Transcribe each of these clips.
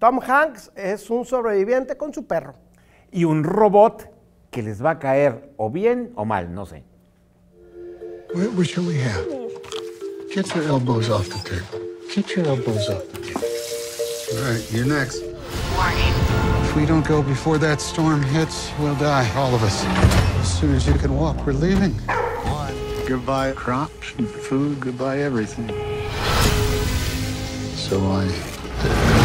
Tom Hanks es un sobreviviente con su perro. Y un robot que les va a caer o bien o mal, no sé. ¿Qué shall we have? Get your elbows off the table. Get your elbows off the table. All right, you're next. Warning. If we don't go before that storm hits, we'll die, all of us. As soon as you can walk, we're leaving. One. Goodbye crops and food. Goodbye everything. So I.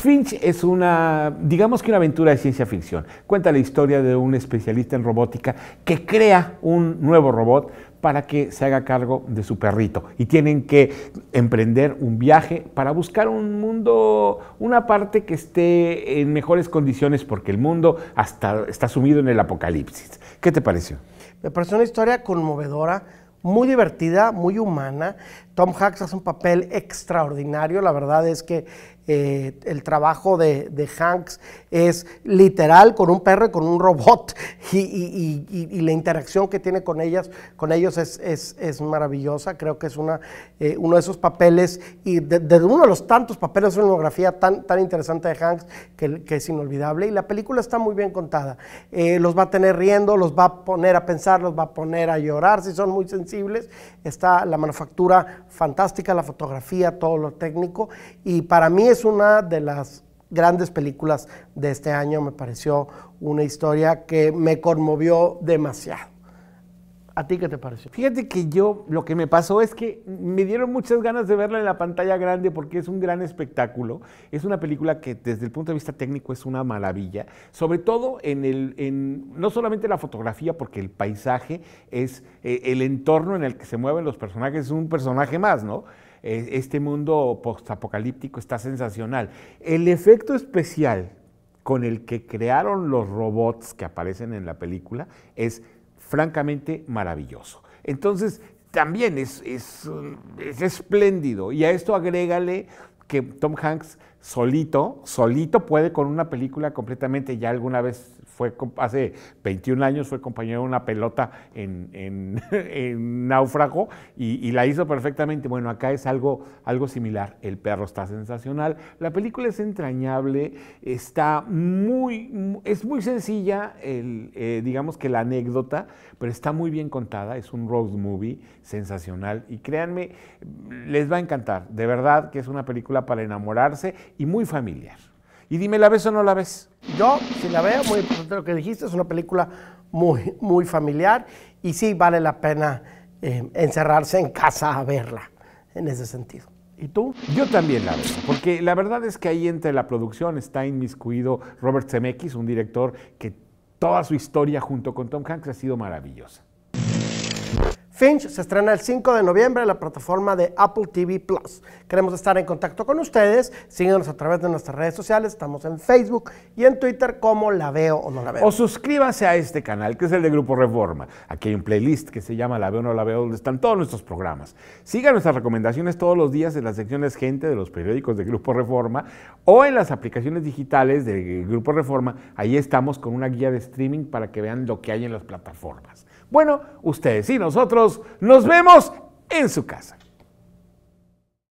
Finch es una, digamos que una aventura de ciencia ficción. Cuenta la historia de un especialista en robótica que crea un nuevo robot para que se haga cargo de su perrito. Y tienen que emprender un viaje para buscar un mundo, una parte que esté en mejores condiciones, porque el mundo hasta está sumido en el apocalipsis. ¿Qué te pareció? Me pareció una historia conmovedora, muy divertida, muy humana. Tom Hanks hace un papel extraordinario, la verdad es que eh, el trabajo de, Hanks es literal con un perro y con un robot y, la interacción que tiene con ellas, con ellos es, maravillosa. Creo que es una, eh, uno de esos papeles y de, uno de los tantos papeles de filmografía tan, tan interesante de Hanks que, es inolvidable y la película está muy bien contada. Eh, los va a tener riendo, los va a poner a pensar, los va a poner a llorar si son muy sensibles. Está la manufactura fantástica la fotografía, todo lo técnico, y para mí es una de las grandes películas de este año, me pareció una historia que me conmovió demasiado. ¿A ti qué te pareció? Fíjate que yo lo que me pasó es que me dieron muchas ganas de verla en la pantalla grande porque es un gran espectáculo. Es una película que desde el punto de vista técnico es una maravilla, sobre todo en el, en, no solamente la fotografía, porque el paisaje es eh, el entorno en el que se mueven los personajes, es un personaje más, ¿no? Eh, este mundo postapocalíptico está sensacional. El efecto especial con el que crearon los robots que aparecen en la película es francamente maravilloso. Entonces, también es, es, es espléndido. Y a esto agrégale que Tom Hanks solito, solito puede con una película completamente. Ya alguna vez fue, hace 21 años fue compañero de una pelota en, en, náufrago y, la hizo perfectamente. Bueno, acá es algo, algo similar. El perro está sensacional. La película es entrañable, está muy, es muy sencilla, eh, digamos que la anécdota, pero está muy bien contada. Es un road movie sensacional y créanme, les va a encantar. De verdad que es una película para enamorarse y muy familiar. Y dime, ¿la ves o no la ves? Yo, si la veo, muy importante lo que dijiste, es una película muy, muy familiar y sí vale la pena eh, encerrarse en casa a verla, en ese sentido. ¿Y tú? Yo también la veo, porque la verdad es que ahí entre la producción está inmiscuido Robert Zemeckis, un director que toda su historia junto con Tom Hanks ha sido maravillosa. Finch se estrena el 5 de noviembre en la plataforma de Apple TV Plus. Queremos estar en contacto con ustedes. Síguenos a través de nuestras redes sociales. Estamos en Facebook y en Twitter como La Veo o No La Veo. O suscríbase a este canal, que es el de Grupo Reforma. Aquí hay un playlist que se llama La Veo o No La Veo, donde están todos nuestros programas. Siga nuestras recomendaciones todos los días en las secciones Gente de los periódicos de Grupo Reforma o en las aplicaciones digitales de Grupo Reforma. Ahí estamos con una guía de streaming para que vean lo que hay en las plataformas. Bueno, ustedes y nosotros nos vemos en su casa.